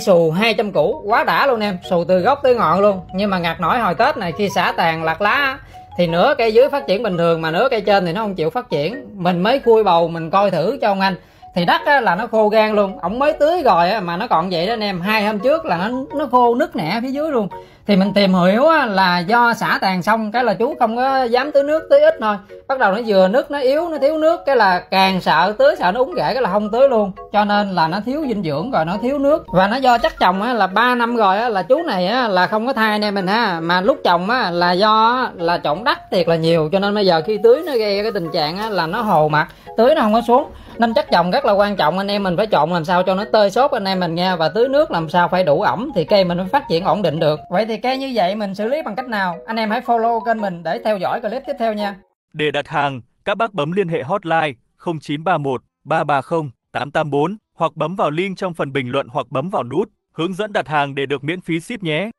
xù 200 củ quá đã luôn em xù từ gốc tới ngọn luôn nhưng mà ngặt nổi hồi tết này khi xả tàn lạc lá thì nửa cây dưới phát triển bình thường mà nửa cây trên thì nó không chịu phát triển mình mới khui bầu mình coi thử cho ông anh thì đất á, là nó khô gan luôn ổng mới tưới rồi á, mà nó còn vậy đó anh em hai hôm trước là nó nó khô nứt nẻ phía dưới luôn thì mình tìm hiểu á, là do xả tàn xong cái là chú không có dám tưới nước tưới ít thôi bắt đầu nó vừa nước nó yếu nó thiếu nước cái là càng sợ tưới sợ nó úng rễ cái là không tưới luôn cho nên là nó thiếu dinh dưỡng rồi nó thiếu nước và nó do chắc chồng á, là 3 năm rồi á, là chú này á, là không có thai anh em mình ha mà lúc chồng á, là do là trộn đất thiệt là nhiều cho nên bây giờ khi tưới nó gây cái tình trạng á, là nó hồ mặt tưới nó không có xuống năm chất trồng rất là quan trọng anh em mình phải chọn làm sao cho nó tơi xốp anh em mình nha và tưới nước làm sao phải đủ ẩm thì cây mình mới phát triển ổn định được vậy thì cây như vậy mình xử lý bằng cách nào anh em hãy follow kênh mình để theo dõi clip tiếp theo nha để đặt hàng các bác bấm liên hệ hotline 0931 330 884 hoặc bấm vào link trong phần bình luận hoặc bấm vào nút hướng dẫn đặt hàng để được miễn phí ship nhé